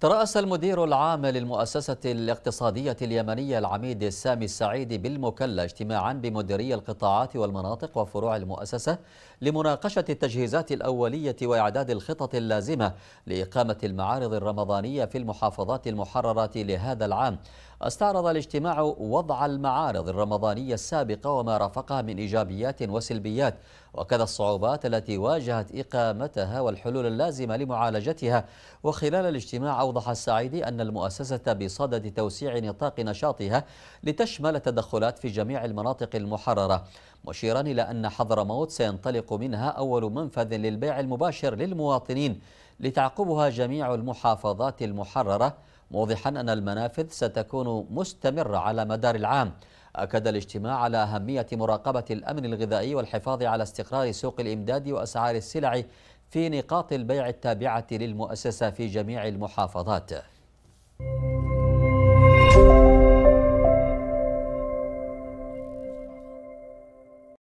ترأس المدير العام للمؤسسة الاقتصادية اليمنية العميد سامي السعيد بالمكلا اجتماعا بمديري القطاعات والمناطق وفروع المؤسسة لمناقشة التجهيزات الأولية وإعداد الخطط اللازمة لإقامة المعارض الرمضانية في المحافظات المحررة لهذا العام استعرض الاجتماع وضع المعارض الرمضانية السابقة وما رافقها من إيجابيات وسلبيات وكذا الصعوبات التي واجهت إقامتها والحلول اللازمة لمعالجتها وخلال الاجتماع أوضح السعيدي أن المؤسسة بصدد توسيع نطاق نشاطها لتشمل التدخلات في جميع المناطق المحررة مشيرا إلى أن حضرموت سينطلق منها أول منفذ للبيع المباشر للمواطنين لتعقبها جميع المحافظات المحررة موضحا أن المنافذ ستكون مستمرة على مدار العام أكد الاجتماع على أهمية مراقبة الأمن الغذائي والحفاظ على استقرار سوق الإمداد وأسعار السلع في نقاط البيع التابعة للمؤسسة في جميع المحافظات